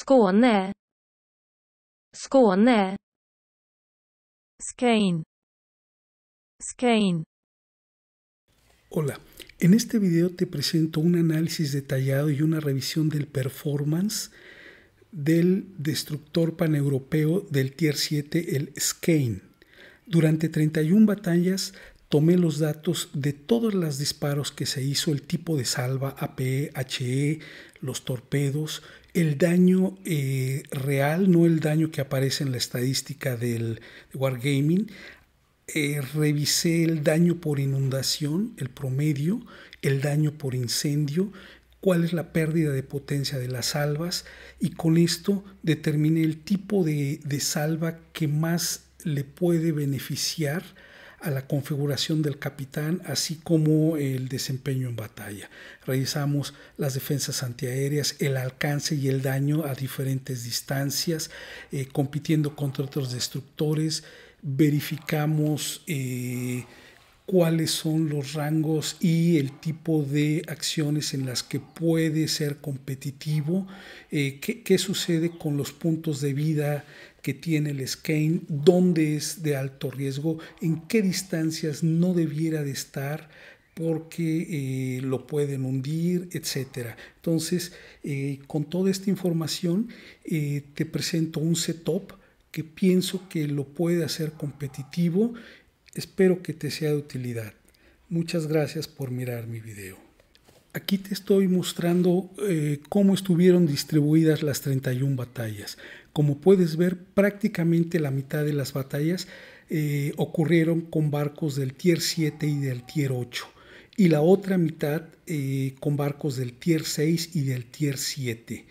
Skåne Skåne Skein. Skein. Hola, en este video te presento un análisis detallado y una revisión del performance del destructor paneuropeo del Tier 7, el Skein. Durante 31 batallas tomé los datos de todos los disparos que se hizo, el tipo de salva, APE, HE, los torpedos el daño eh, real, no el daño que aparece en la estadística del Wargaming. Eh, revisé el daño por inundación, el promedio, el daño por incendio, cuál es la pérdida de potencia de las salvas y con esto determiné el tipo de salva que más le puede beneficiar a la configuración del capitán, así como el desempeño en batalla. Revisamos las defensas antiaéreas, el alcance y el daño a diferentes distancias, eh, compitiendo contra otros destructores. Verificamos eh, cuáles son los rangos y el tipo de acciones en las que puede ser competitivo, eh, qué, qué, sucede con los puntos de vida que tiene el skein, dónde es de alto riesgo, en qué distancias no debiera de estar porque eh, lo pueden hundir, etcétera. Entonces, eh, con toda esta información, eh, te presento un setup que pienso que lo puede hacer competitivo. Espero que te sea de utilidad. Muchas gracias por mirar mi video. Aquí te estoy mostrando cómo estuvieron distribuidas las 31 batallas. Como puedes ver, prácticamente la mitad de las batallas eh, ocurrieron con barcos del Tier 7 y del Tier 8 y la otra mitad eh, con barcos del Tier 6 y del Tier 7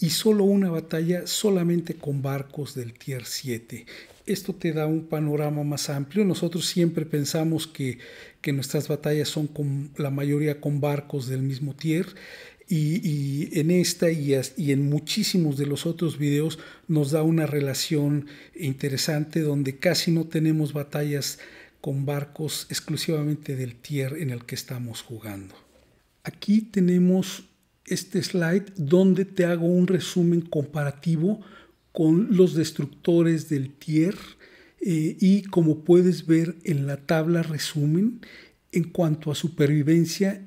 y solo una batalla solamente con barcos del Tier 7. Esto te da un panorama más amplio. Nosotros siempre pensamos que, que nuestras batallas son con, la mayoría con barcos del mismo Tier y, en esta y, en muchísimos de los otros videos nos da una relación interesante donde casi no tenemos batallas con barcos exclusivamente del tier en el que estamos jugando. Aquí tenemos este slide donde te hago un resumen comparativo con los destructores del tier eh, y como puedes ver en la tabla resumen, en cuanto a supervivencia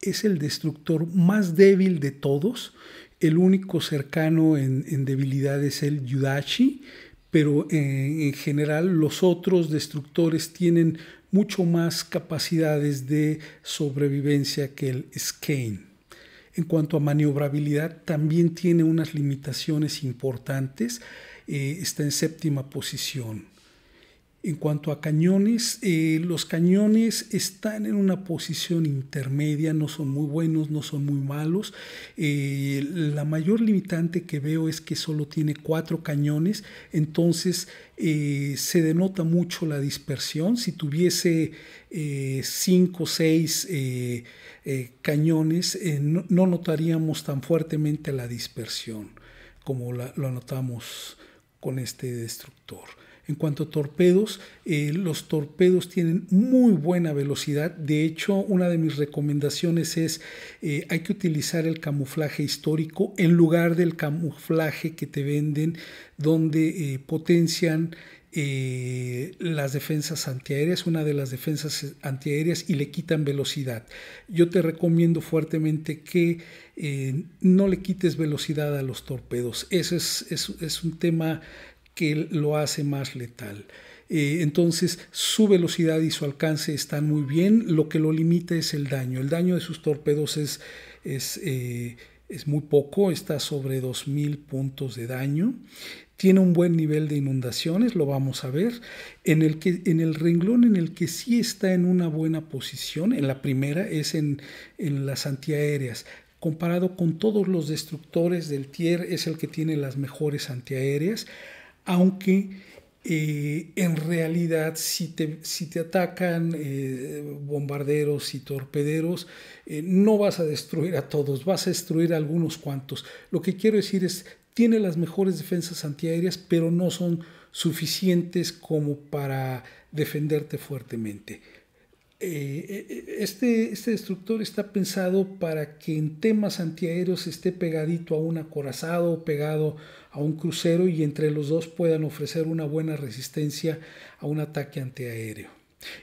es el destructor más débil de todos. El único cercano en, debilidad es el Yudachi, pero eh, en, general los otros destructores tienen mucho más capacidades de sobrevivencia que el Skane. En cuanto a maniobrabilidad, también tiene unas limitaciones importantes. Eh, está en séptima posición. En cuanto a cañones, eh, los cañones están en una posición intermedia, no son muy buenos, no son muy malos. Eh, la mayor limitante que veo es que solo tiene cuatro cañones, entonces eh, se denota mucho la dispersión. Si tuviese cinco o seis cañones, no, notaríamos tan fuertemente la dispersión como lo notamos con este destructor. En cuanto a torpedos, eh, los torpedos tienen muy buena velocidad. De hecho, una de mis recomendaciones es eh, hay que utilizar el camuflaje histórico en lugar del camuflaje que te venden donde eh, potencian las defensas antiaéreas, una de las defensas antiaéreas y le quitan velocidad. Yo te recomiendo fuertemente que no le quites velocidad a los torpedos. Ese es, es un tema que lo hace más letal. Eh, entonces, su velocidad y su alcance están muy bien. Lo que lo limita es el daño. El daño de sus torpedos es, es, eh, muy poco, está sobre 2.000 puntos de daño. Tiene un buen nivel de inundaciones, lo vamos a ver. En el, en el renglón en el que sí está en una buena posición, en la primera es en, en las antiaéreas comparado con todos los destructores del tier, es el que tiene las mejores antiaéreas aunque eh, en realidad si te, atacan eh, bombarderos y torpederos, eh, no vas a destruir a todos, vas a destruir a algunos cuantos. Lo que quiero decir es, tiene las mejores defensas antiaéreas, pero no son suficientes como para defenderte fuertemente. Este, este, destructor está pensado para que en temas antiaéreos esté pegadito a un acorazado, o pegado a un crucero y entre los dos puedan ofrecer una buena resistencia a un ataque antiaéreo.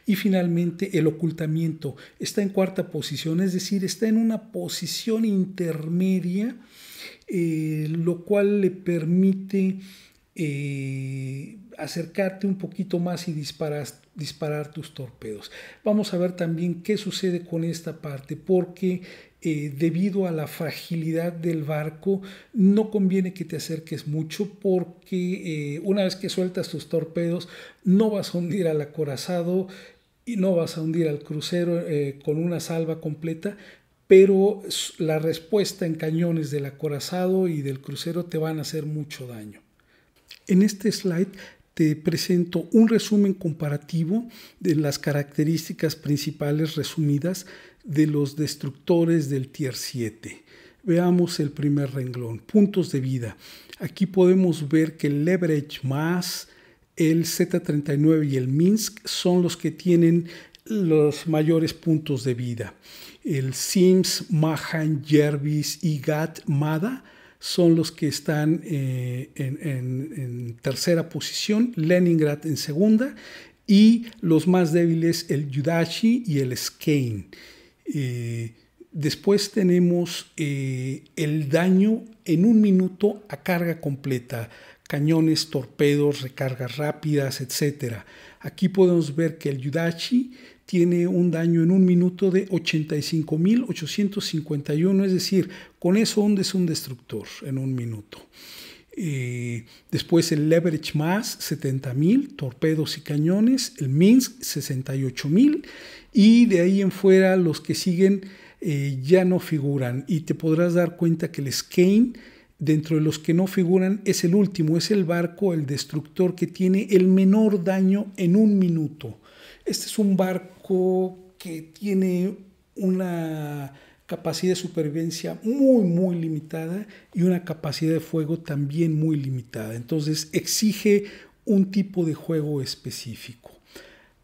Y finalmente, el ocultamiento está en cuarta posición, es decir, está en una posición intermedia, eh, lo cual le permite eh, acercarte un poquito más y disparar tus torpedos. Vamos a ver también qué sucede con esta parte, porque eh, debido a la fragilidad del barco, no conviene que te acerques mucho porque eh, una vez que sueltas tus torpedos, no vas a hundir al acorazado y no vas a hundir al crucero eh, con una salva completa, pero la respuesta en cañones del acorazado y del crucero te van a hacer mucho daño. En este slide te presento un resumen comparativo de las características principales resumidas de los destructores del Tier 7. Veamos el primer renglón, puntos de vida. Aquí podemos ver que el Leverage más el Z39 y el Minsk son los que tienen los mayores puntos de vida. El Sims, Mahan, Jervis y Gat Mada son los que están eh, en, en tercera posición, Leningrad en segunda y los más débiles el Yudashi y el Skane. Eh, después tenemos eh, el daño en un minuto a carga completa, cañones, torpedos, recargas rápidas, etc. Aquí podemos ver que el Yudachi tiene un daño en un minuto de 85.851, es decir, con eso es un destructor en un minuto. Eh, después el Leverage más, 70.000, torpedos y cañones. El Minsk, 68.000 y de ahí en fuera los que siguen eh, ya no figuran y te podrás dar cuenta que el Skane dentro de los que no figuran es el último, es el barco, el destructor que tiene el menor daño en un minuto. Este es un barco que tiene una capacidad de supervivencia muy, muy limitada y una capacidad de fuego también muy limitada. Entonces exige un tipo de juego específico.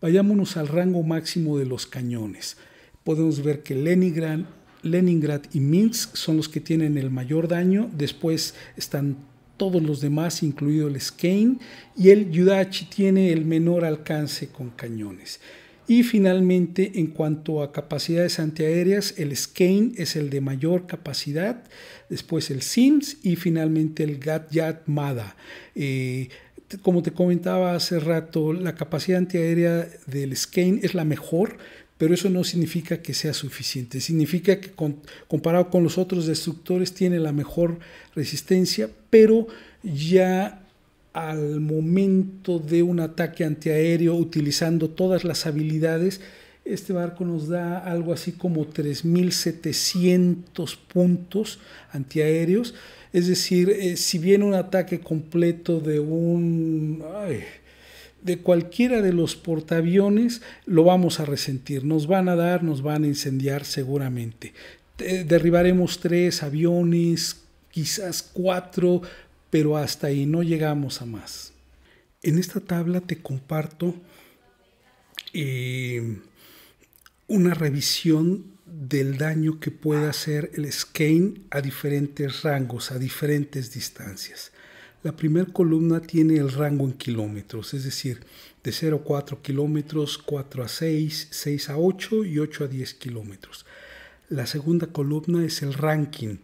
Vayámonos al rango máximo de los cañones. Podemos ver que Leningrad, Leningrad y Minsk son los que tienen el mayor daño. Después están todos los demás, incluido el Skane, y el Yudachi tiene el menor alcance con cañones. Y finalmente, en cuanto a capacidades antiaéreas, el Skane es el de mayor capacidad, después el Sims y finalmente el Gat-Yat Mada. Eh, como te comentaba hace rato, la capacidad antiaérea del Skane es la mejor, pero eso no significa que sea suficiente. Significa que comparado con los otros destructores tiene la mejor resistencia, pero ya al momento de un ataque antiaéreo utilizando todas las habilidades, este barco nos da algo así como 3.700 puntos antiaéreos es decir, eh, si viene un ataque completo de un... de cualquiera de los portaaviones lo vamos a resentir, nos van a dar, nos van a incendiar seguramente. Derribaremos tres aviones, quizás cuatro, pero hasta ahí no llegamos a más. En esta tabla te comparto eh, una revisión del daño que puede hacer el skein a diferentes rangos, a diferentes distancias. La primera columna tiene el rango en kilómetros, es decir, de 0 a 4 kilómetros, 4 a 6, 6 a 8 y 8 a 10 kilómetros. La segunda columna es el ranking,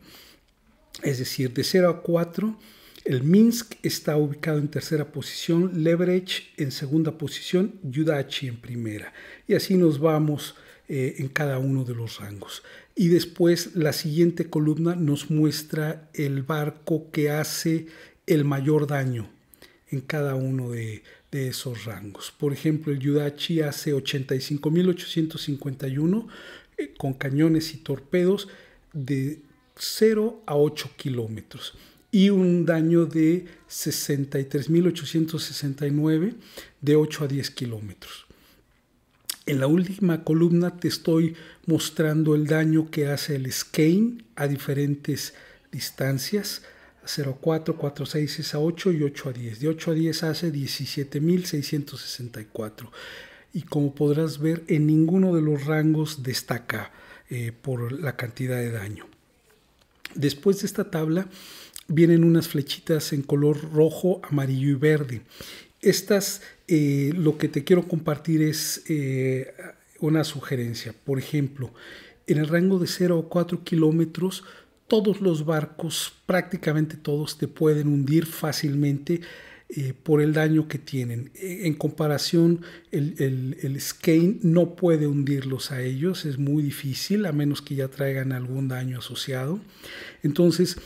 es decir, de 0 a 4, el Minsk está ubicado en tercera posición, Leverage en segunda posición, Yudachi en primera. Y así nos vamos eh, en cada uno de los rangos. Y después la siguiente columna nos muestra el barco que hace el mayor daño en cada uno de, esos rangos. Por ejemplo, el Yudachi hace 85.851 eh, con cañones y torpedos de 0 a 8 kilómetros y un daño de 63.869 de 8 a 10 kilómetros. En la última columna te estoy mostrando el daño que hace el skein a diferentes distancias. 04, 6 es a 8 y 8 a 10. De 8 a 10 hace 17.664. Y como podrás ver, en ninguno de los rangos destaca eh, por la cantidad de daño. Después de esta tabla vienen unas flechitas en color rojo, amarillo y verde. Estas, eh, lo que te quiero compartir es eh, una sugerencia. Por ejemplo, en el rango de 0 a 4 kilómetros, todos los barcos, prácticamente todos, te pueden hundir fácilmente eh, por el daño que tienen. E, en comparación, el, el, el, no puede hundirlos a ellos, es muy difícil, a menos que ya traigan algún daño asociado. Entonces,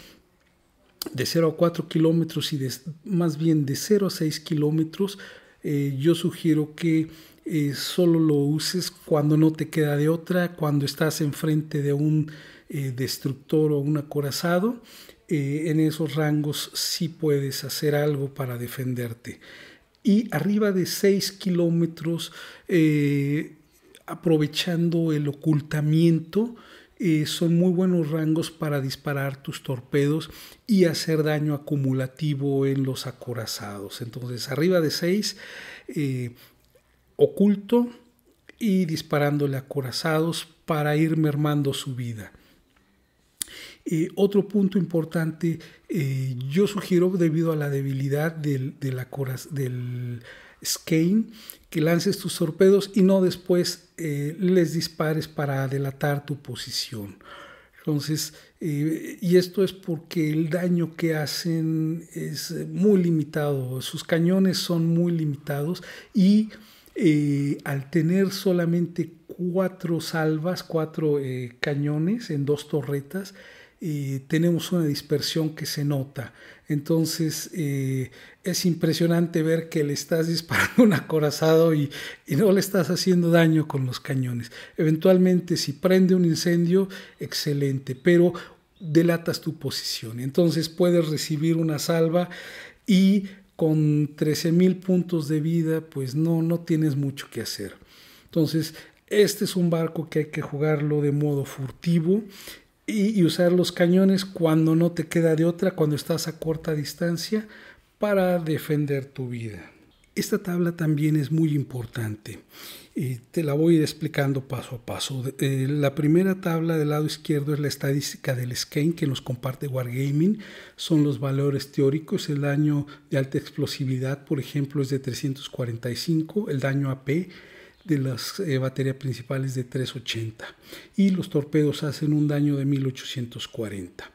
de 0 a 4 kilómetros y más bien de 0 a 6 kilómetros, eh, yo sugiero que eh, solo lo uses cuando no te queda de otra, cuando estás enfrente de un eh, destructor o un acorazado. en esos rangos sí puedes hacer algo para defenderte. Y arriba de 6 kilómetros, aprovechando el ocultamiento, eh, son muy buenos rangos para disparar tus torpedos y hacer daño acumulativo en los acorazados. Entonces, arriba de 6, eh, oculto y disparándole acorazados para ir mermando su vida. Eh, otro punto importante, yo sugiero debido a la debilidad del, acorazado, Skane, que lances tus torpedos y no después eh, les dispares para delatar tu posición. Entonces, eh, y esto es porque el daño que hacen es muy limitado, sus cañones son muy limitados y eh, al tener solamente cuatro salvas, cuatro cañones en dos torretas, tenemos una dispersión que se nota. Entonces eh, es impresionante ver que le estás disparando un acorazado y, no le estás haciendo daño con los cañones. Eventualmente si prende un incendio, excelente, pero delatas tu posición. Entonces puedes recibir una salva y con 13.000 puntos de vida, pues no, no tienes mucho que hacer. Entonces, este es un barco que hay que jugarlo de modo furtivo y, usar los cañones cuando no te queda de otra, cuando estás a corta distancia para defender tu vida. Esta tabla también es muy importante y te la voy a ir explicando paso a paso. Eh, la primera tabla del lado izquierdo es la estadística del scan que nos comparte Wargaming. Son los valores teóricos. El daño de alta explosividad, por ejemplo, es de 345, el daño AP de las eh, baterías principales de 380 y los torpedos hacen un daño de 1840.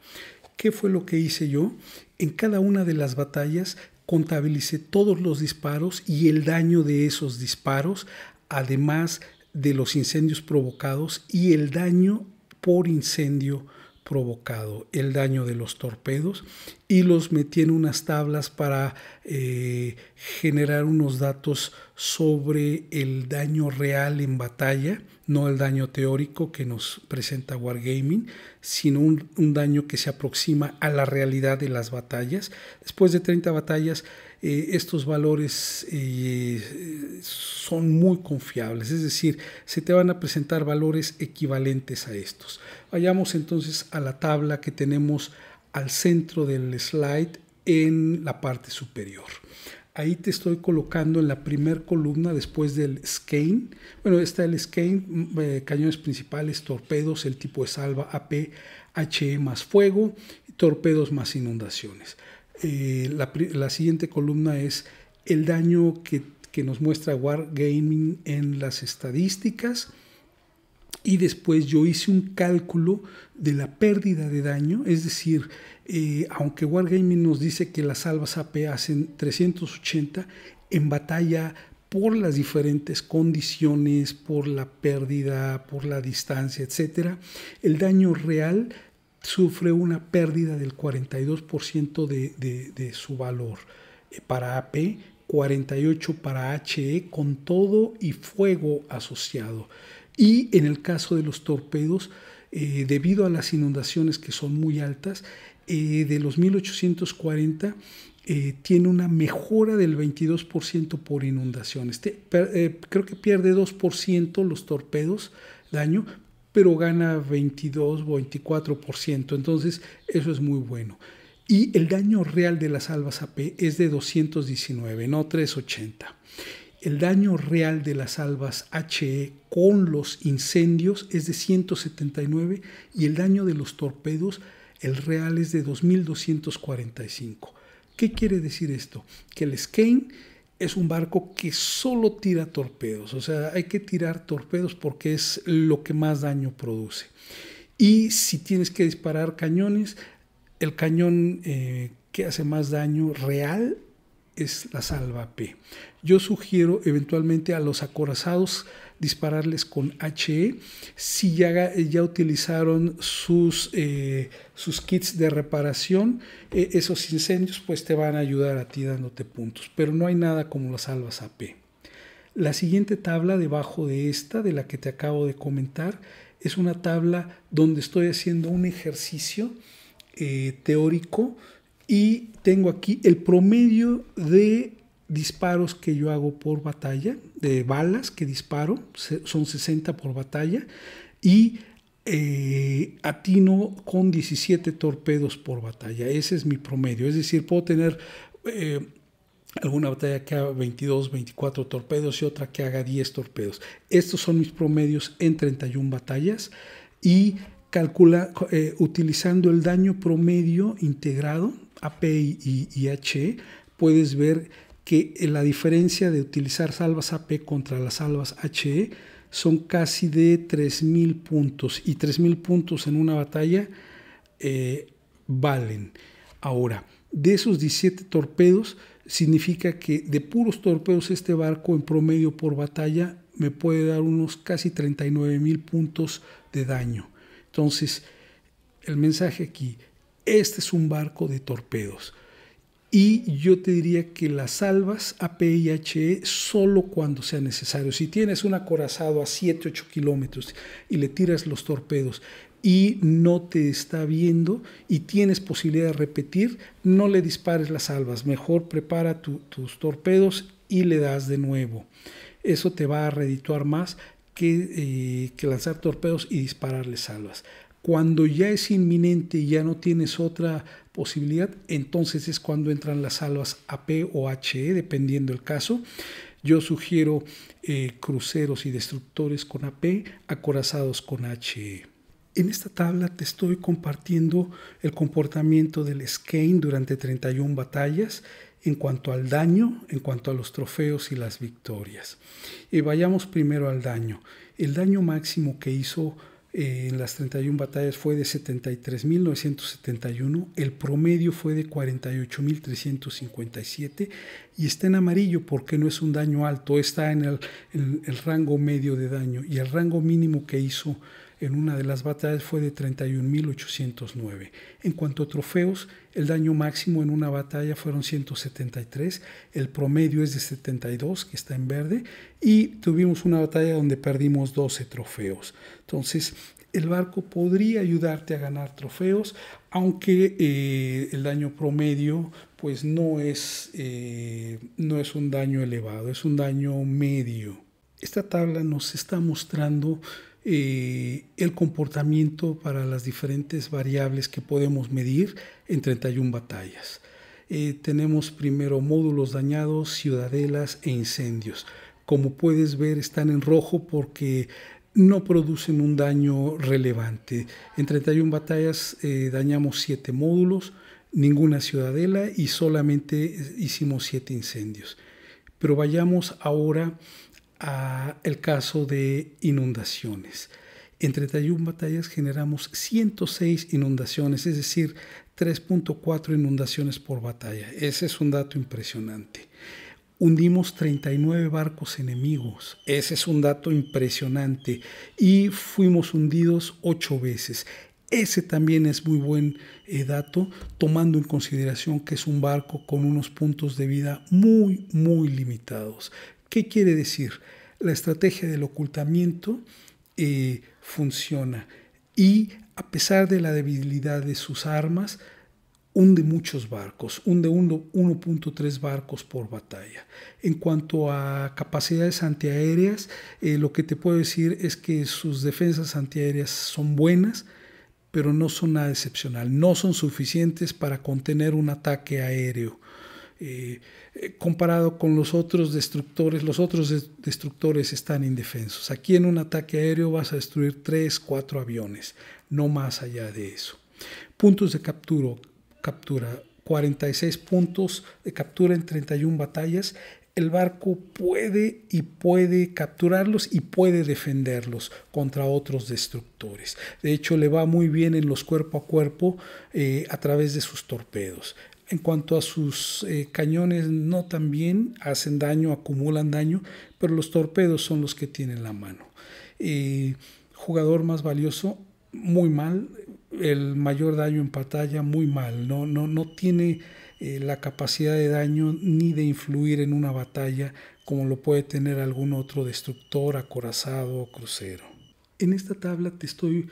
¿Qué fue lo que hice yo? En cada una de las batallas contabilicé todos los disparos y el daño de esos disparos, además de los incendios provocados y el daño por incendio provocado el daño de los torpedos y los metí en unas tablas para eh, generar unos datos sobre el daño real en batalla, no el daño teórico que nos presenta Wargaming, sino un, un daño que se aproxima a la realidad de las batallas. Después de 30 batallas eh, estos valores eh, son muy confiables, es decir, se te van a presentar valores equivalentes a estos. Vayamos entonces a la tabla que tenemos al centro del slide en la parte superior. Ahí te estoy colocando en la primera columna después del skein. Bueno, está el skein, mm, eh, cañones principales, torpedos, el tipo de salva AP, HE más fuego, torpedos más inundaciones. Eh, la, siguiente columna es el daño que, nos muestra Wargaming en las estadísticas. Y después yo hice un cálculo de la pérdida de daño, es decir, eh, aunque Wargaming nos dice que las salvas AP hacen 380, en batalla por las diferentes condiciones, por la pérdida, por la distancia, etcétera, el daño real sufre una pérdida del 42% de, su valor. Eh, para AP, 48% para HE con todo y fuego asociado. Y en el caso de los torpedos, eh, debido a las inundaciones que son muy altas, eh, de los 1840 tiene una mejora del 22% por inundaciones. Este, creo que pierde 2% los torpedos daño, pero gana 22 o 24%, entonces eso es muy bueno. Y el daño real de las albas AP es de 219, no 380. El daño real de las albas HE con los incendios es de 179 y el daño de los torpedos, el real es de 2245. ¿Qué quiere decir esto? Que el skein es un barco que solo tira torpedos, o sea, hay que tirar torpedos porque es lo que más daño produce. Y si tienes que disparar cañones, el cañón eh, que hace más daño real es la salva P. Yo sugiero eventualmente a los acorazados dispararles con HE. Si ya, eh, ya utilizaron sus, eh, sus kits de reparación, e, esos incendios pues te van a ayudar a ti dándote puntos, pero no hay nada como las salvas AP. La siguiente tabla debajo de esta, de la que te acabo de comentar, es una tabla donde estoy haciendo un ejercicio eh, teórico y tengo aquí el promedio de disparos que yo hago por batalla, de balas que disparo, son 60 por batalla, y eh, atino con 17 torpedos por batalla. Ese es mi promedio. Es decir, puedo tener eh, alguna batalla que haga 22, 24 torpedos y otra que haga 10 torpedos. Estos son mis promedios en 31 batallas y calcula, eh, utilizando el daño promedio integrado, AP y H puedes ver que eh, la diferencia de utilizar salvas AP contra las salvas HE son casi de 3.000 puntos y 3.000 puntos en una batalla eh, valen. Ahora, de esos 17 torpedos, significa que de puros torpedos este barco en promedio por batalla me puede dar unos casi 39.000 puntos de daño. Entonces, el mensaje aquí, este es un barco de torpedos y yo te diría que las salvas a PIHE solo cuando sea necesario. Si tienes un acorazado a 7, 8 kilómetros y le tiras los torpedos y no te está viendo y tienes posibilidad de repetir, no le dispares las salvas. Mejor prepara tus torpedos y le das de nuevo. Eso te va a redituar más que, eh, que lanzar torpedos y dispararle salvas cuando ya es inminente y ya no tienes otra posibilidad, entonces es cuando entran las salvas AP o HE, dependiendo el caso. Yo sugiero eh, cruceros y destructores con AP, acorazados con HE. En esta tabla te estoy compartiendo el comportamiento del Skane durante 31 batallas en cuanto al daño, en cuanto a los trofeos y las victorias. y eh, vayamos primero al daño. El daño máximo que hizo en las 31 batallas fue de 73.971, el promedio fue de 48.357 y está en amarillo porque no es un daño alto, está en el, en el rango medio de daño y el rango mínimo que hizo en una de las batallas fue de 31.809. En cuanto a trofeos, el daño máximo en una batalla fueron 173, el promedio es de 72, que está en verde, y tuvimos una batalla donde perdimos 12 trofeos. Entonces, el barco podría ayudarte a ganar trofeos, aunque eh, el daño promedio pues no es, eh, no es un daño elevado, es un daño medio. Esta tabla nos está mostrando eh, el comportamiento para las diferentes variables que podemos medir en 31 batallas. Eh, tenemos primero módulos dañados, ciudadelas e incendios. Como puedes ver están en rojo porque no producen un daño relevante. En 31 batallas eh, dañamos 7 módulos, ninguna ciudadela y solamente hicimos 7 incendios. Pero vayamos ahora a el caso de inundaciones. En 31 batallas generamos 106 inundaciones, es decir, 3.4 inundaciones por batalla. Ese es un dato impresionante. Hundimos 39 barcos enemigos, ese es un dato impresionante. Y fuimos hundidos 8 veces. Ese también es muy buen eh, dato, tomando en consideración que es un barco con unos puntos de vida muy, muy limitados. ¿Qué quiere decir? La estrategia del ocultamiento eh, funciona y a pesar de la debilidad de sus armas, hunde muchos barcos, hunde 1.3 barcos por batalla. En cuanto a capacidades antiaéreas, eh, lo que te puedo decir es que sus defensas antiaéreas son buenas, pero no son nada excepcional, no son suficientes para contener un ataque aéreo. Eh, eh, comparado con los otros destructores, los otros destructores están indefensos. Aquí en un ataque aéreo vas a destruir 3, 4 aviones, no más allá de eso. Puntos de captura, captura, 46 puntos de captura en 31 batallas. El barco puede y puede capturarlos y puede defenderlos contra otros destructores. De hecho, le va muy bien en los cuerpo a cuerpo eh, a través de sus torpedos. En cuanto a sus eh, cañones, no tan bien, hacen daño, acumulan daño, pero los torpedos son los que tienen la mano. Eh, jugador más valioso, muy mal, el mayor daño en batalla, muy mal, no, no, no tiene eh, la capacidad de daño ni de influir en una batalla como lo puede tener algún otro destructor, acorazado o crucero. En esta tabla te estoy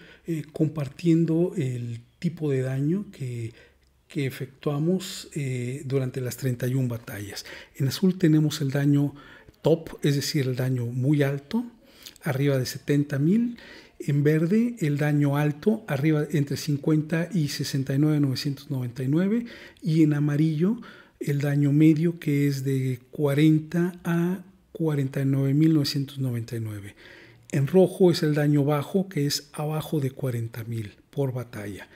compartiendo el tipo de daño que que efectuamos eh, durante las 31 batallas. En azul tenemos el daño top, es decir, el daño muy alto, arriba de 70.000. En verde, el daño alto, arriba entre 50 y 69,999. Y en amarillo, el daño medio, que es de 40 a 49,999. En rojo es el daño bajo, que es abajo de 40,000 por batalla.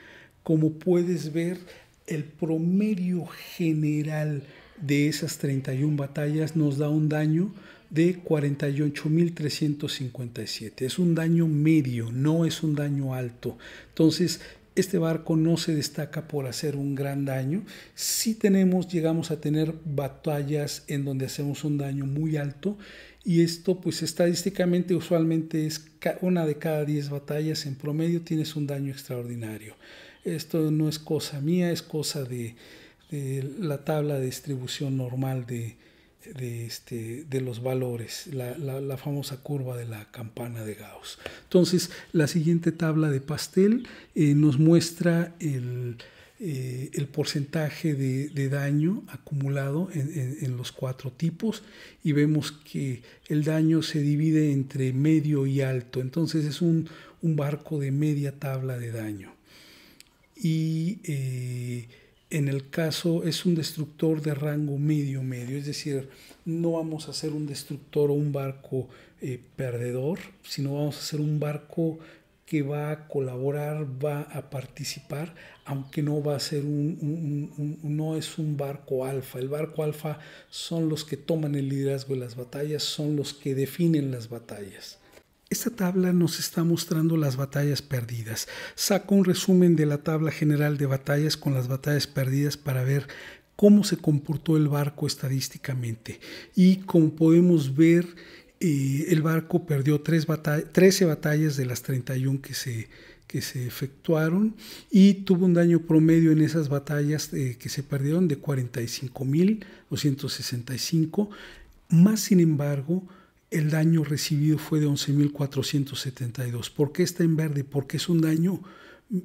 Como puedes ver, el promedio general de esas 31 batallas nos da un daño de 48.357. Es un daño medio, no es un daño alto. Entonces, este barco no se destaca por hacer un gran daño. Si tenemos, llegamos a tener batallas en donde hacemos un daño muy alto y esto pues estadísticamente usualmente es una de cada 10 batallas en promedio tienes un daño extraordinario esto no es cosa mía, es cosa de, la tabla de distribución normal de, este, los valores, la, famosa curva de la campana de Gauss. Entonces, la siguiente tabla de pastel eh, nos muestra el, eh, porcentaje de, daño acumulado en, los cuatro tipos y vemos que el daño se divide entre medio y alto, entonces es un barco de media tabla de daño y eh, en el caso es un destructor de rango medio-medio, es decir, no vamos a hacer un destructor o un barco eh, perdedor, sino vamos a hacer un barco que va a colaborar, va a participar, aunque no va a ser un, no es un barco alfa. El barco alfa son los que toman el liderazgo de las batallas, son los que definen las batallas. Esta tabla nos está mostrando las batallas perdidas. Saco un resumen de la tabla general de batallas con las batallas perdidas para ver cómo se comportó el barco estadísticamente. Y como podemos ver, eh, el barco perdió tres 13 batallas de las 31 que se, que se efectuaron y tuvo un daño promedio en esas batallas eh, que se perdieron de 45.265. Más sin embargo, el daño recibido fue de 11.472. ¿Por qué está en verde? Porque es un daño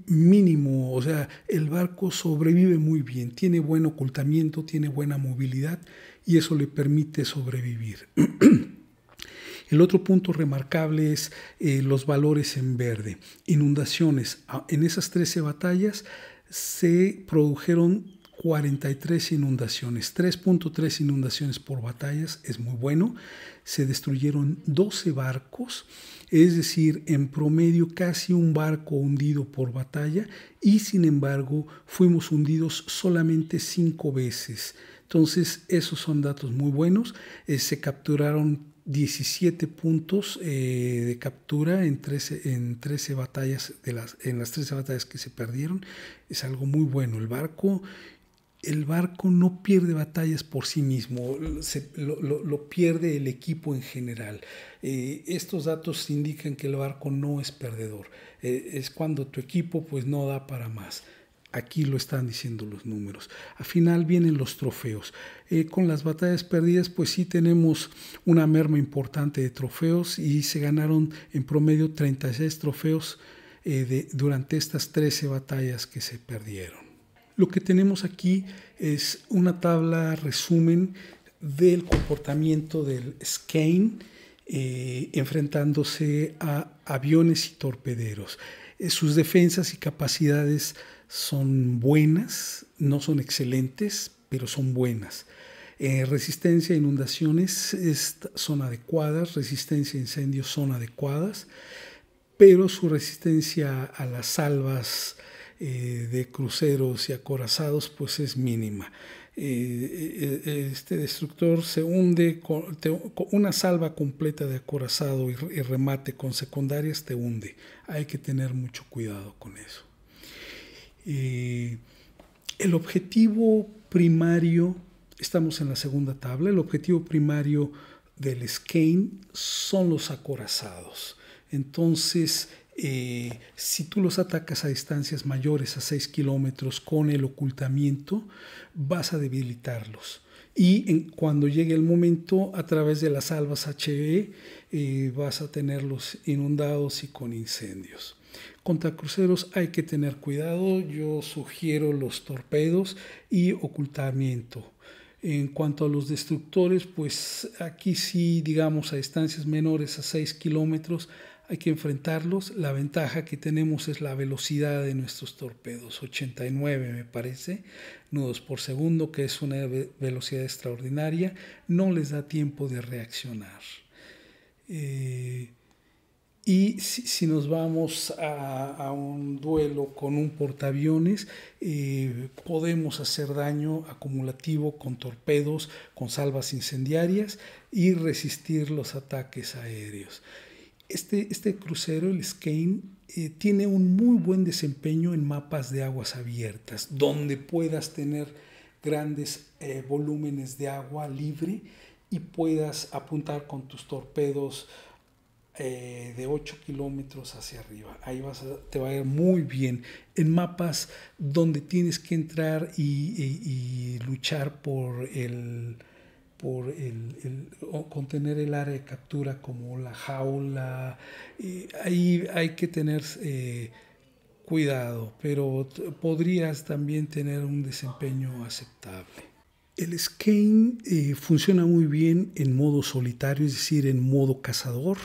mínimo, o sea, el barco sobrevive muy bien, tiene buen ocultamiento, tiene buena movilidad y eso le permite sobrevivir. El otro punto remarcable es eh, los valores en verde, inundaciones. Ah, en esas 13 batallas se produjeron 43 inundaciones, 3.3 inundaciones por batallas, es muy bueno. Se destruyeron 12 barcos, es decir, en promedio casi un barco hundido por batalla y sin embargo fuimos hundidos solamente 5 veces. Entonces, esos son datos muy buenos. Eh, se capturaron 17 puntos eh, de captura en 13, en 13 batallas, de las, en las 13 batallas que se perdieron. Es algo muy bueno. El barco el barco no pierde batallas por sí mismo, lo, pierde el equipo en general. Eh, estos datos indican que el barco no es perdedor, eh, es cuando tu equipo pues no da para más. Aquí lo están diciendo los números. Al final vienen los trofeos. Eh, con las batallas perdidas, pues sí tenemos una merma importante de trofeos y se ganaron en promedio 36 trofeos durante estas 13 batallas que se perdieron. Lo que tenemos aquí es una tabla resumen del comportamiento del skein eh, enfrentándose a aviones y torpederos. Eh, sus defensas y capacidades son buenas, no son excelentes, pero son buenas. Eh, resistencia a inundaciones son adecuadas, resistencia a incendios son adecuadas, pero su resistencia a las salvas eh, de cruceros y acorazados pues es mínima. Eh, eh, este destructor se hunde con, una salva completa de acorazado y, remate con secundarias te hunde. Hay que tener mucho cuidado con eso. el objetivo primario, estamos en la segunda tabla, el objetivo primario del skein son los acorazados. Entonces, eh, si tú los atacas a distancias mayores a 6 kilómetros con el ocultamiento, vas a debilitarlos. Y cuando llegue el momento, a través de las albas HE, eh, vas a tenerlos inundados y con incendios. Contra cruceros hay que tener cuidado. Yo sugiero los torpedos y ocultamiento. En cuanto a los destructores, pues aquí sí, digamos, a distancias menores a 6 kilómetros, hay que enfrentarlos. La ventaja que tenemos es la velocidad de nuestros torpedos, 89 me parece, nudos por segundo, que es una velocidad extraordinaria. No les da tiempo de reaccionar. Eh, y si, nos vamos a, un duelo con un portaaviones, eh, podemos hacer daño acumulativo con torpedos, con salvas incendiarias y resistir los ataques aéreos. Este, este, crucero, el Skane, eh, tiene un muy buen desempeño en mapas de aguas abiertas, donde puedas tener grandes eh, volúmenes de agua libre y puedas apuntar con tus torpedos eh, de 8 kilómetros hacia arriba. Ahí vas te va a ir muy bien. En mapas donde tienes que entrar y luchar por el, por el, contener el área de captura como la jaula. ahí hay que tener eh, cuidado, pero podrías también tener un desempeño aceptable. El skein eh, funciona muy bien en modo solitario, es decir, en modo cazador,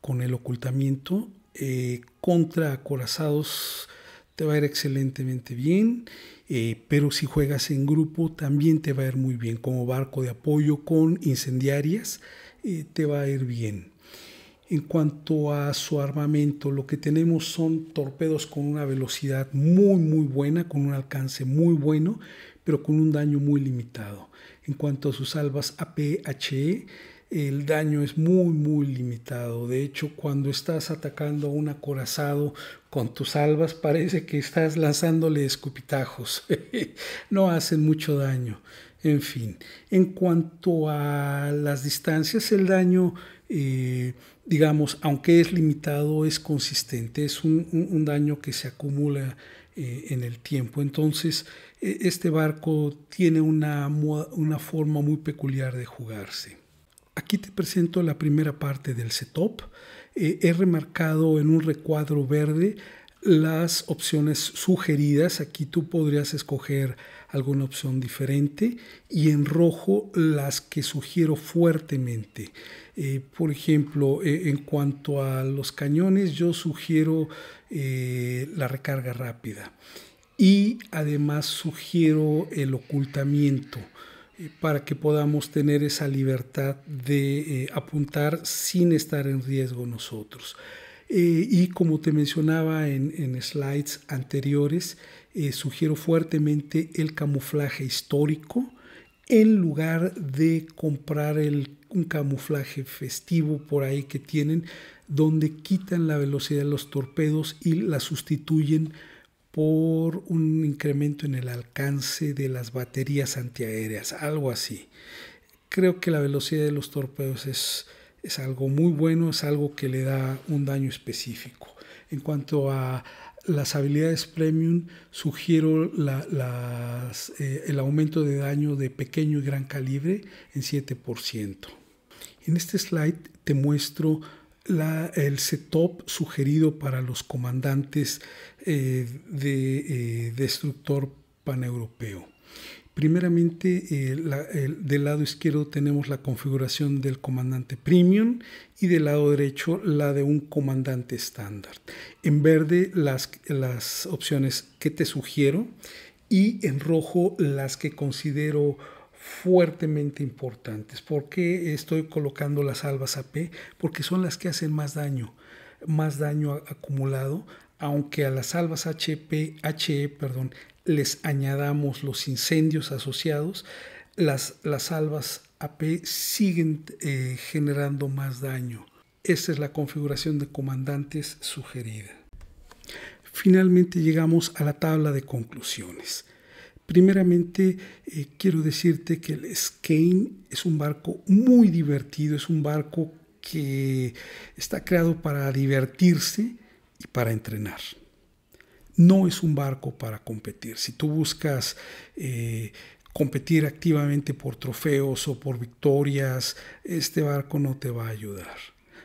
con el ocultamiento. Eh, contra acorazados te va a ir excelentemente bien eh, pero si juegas en grupo también te va a ir muy bien. Como barco de apoyo con incendiarias eh, te va a ir bien. En cuanto a su armamento, lo que tenemos son torpedos con una velocidad muy muy buena, con un alcance muy bueno, pero con un daño muy limitado. En cuanto a sus albas APHE, el daño es muy, muy limitado. De hecho, cuando estás atacando a un acorazado con tus albas, parece que estás lanzándole escupitajos. no hacen mucho daño. En fin, en cuanto a las distancias, el daño, eh, digamos, aunque es limitado, es consistente. Es un, daño que se acumula eh, en el tiempo. Entonces, e, este barco tiene una, una forma muy peculiar de jugarse. Aquí te presento la primera parte del setup. Eh, he remarcado en un recuadro verde las opciones sugeridas. Aquí tú podrías escoger alguna opción diferente y en rojo las que sugiero fuertemente. Eh, por ejemplo, eh, en cuanto a los cañones, yo sugiero la recarga rápida y además sugiero el ocultamiento. Eh, para que podamos tener esa libertad de eh, apuntar sin estar en riesgo nosotros. Eh, y como te mencionaba en, slides anteriores, sugiero fuertemente el camuflaje histórico en lugar de comprar un camuflaje festivo por ahí que tienen, donde quitan la velocidad de los torpedos y la sustituyen por un incremento en el alcance de las baterías antiaéreas, algo así. Creo que la velocidad de los torpedos es, es algo muy bueno, es algo que le da un daño específico. En cuanto a las habilidades premium, sugiero eh, el aumento de daño de pequeño y gran calibre en 7%. En este slide te muestro el setup sugerido para los comandantes eh, de eh, destructor paneuropeo. Primeramente, eh, del lado izquierdo tenemos la configuración del comandante premium y del lado derecho la de un comandante estándar. En verde las, las opciones que te sugiero y en rojo las que considero fuertemente importantes. ¿Por qué estoy colocando las albas AP? Porque son las que hacen más daño, más daño acumulado, aunque a las albas HP, HE perdón, les añadamos los incendios asociados, las, las albas AP siguen eh, generando más daño. Esta es la configuración de comandantes sugerida. Finalmente llegamos a la tabla de conclusiones. Primeramente, eh, quiero decirte que el Skane es un barco muy divertido, es un barco que está creado para divertirse y para entrenar. No es un barco para competir. Si tú buscas eh, competir activamente por trofeos o por victorias, este barco no te va a ayudar.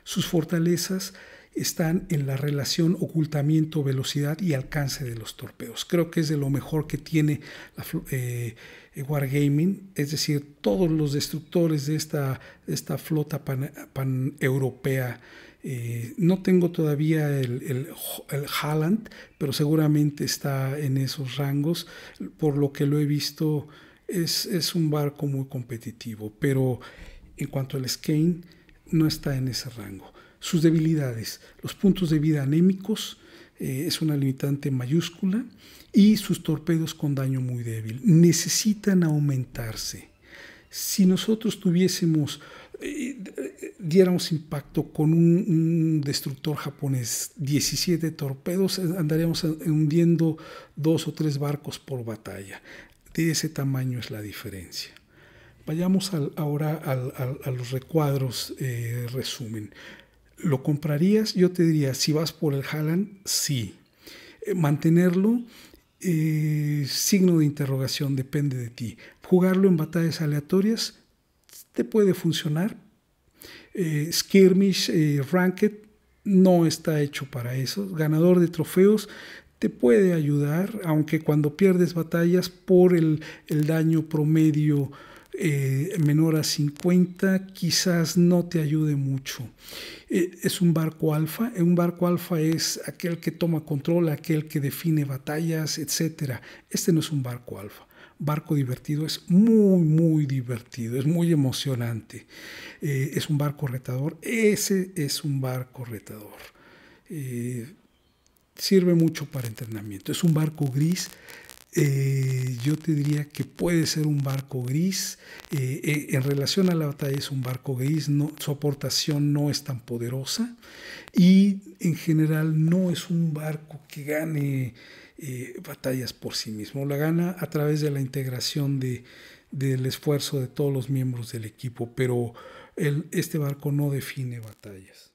Sus fortalezas están en la relación ocultamiento, velocidad y alcance de los torpedos. Creo que es de lo mejor que tiene la, eh, Wargaming, es decir, todos los destructores de esta, esta flota pan eh, no tengo todavía el, el, pero seguramente está en esos rangos. Por lo que lo he visto, es, es un barco muy competitivo, pero en cuanto al Skane, no está en ese rango sus debilidades, los puntos de vida anémicos, eh, es una limitante mayúscula, y sus torpedos con daño muy débil. Necesitan aumentarse. Si nosotros tuviésemos, eh, diéramos impacto con un, destructor japonés, 17 torpedos, eh, andaríamos hundiendo dos o tres barcos por batalla. De ese tamaño es la diferencia. Vayamos ahora a los recuadros eh, resumen. ¿Lo comprarías? Yo te diría, si vas por el Haaland, sí. Eh, mantenerlo, eh, signo de interrogación, depende de ti. Jugarlo en batallas aleatorias te puede funcionar. Eh, skirmish, Ranked, no está hecho para eso. Ganador de trofeos te puede ayudar, aunque cuando pierdes batallas por el, el daño promedio eh, menor a 50 quizás no te ayude mucho. Eh, es un barco alfa. Eh, un barco alfa es aquel que toma control, aquel que define batallas, etc. Este no es un barco alfa. Barco divertido es muy, muy divertido, es muy emocionante. es un barco retador. Ese es un barco retador. sirve mucho para entrenamiento. Es un barco gris eh, yo te diría que puede ser un barco gris. Eh, eh, en relación a la batalla es un barco gris, su aportación no es tan poderosa y en general no es un barco que gane batallas por sí mismo. La gana a través de la integración de, del esfuerzo de todos los miembros del equipo, pero este barco no define batallas.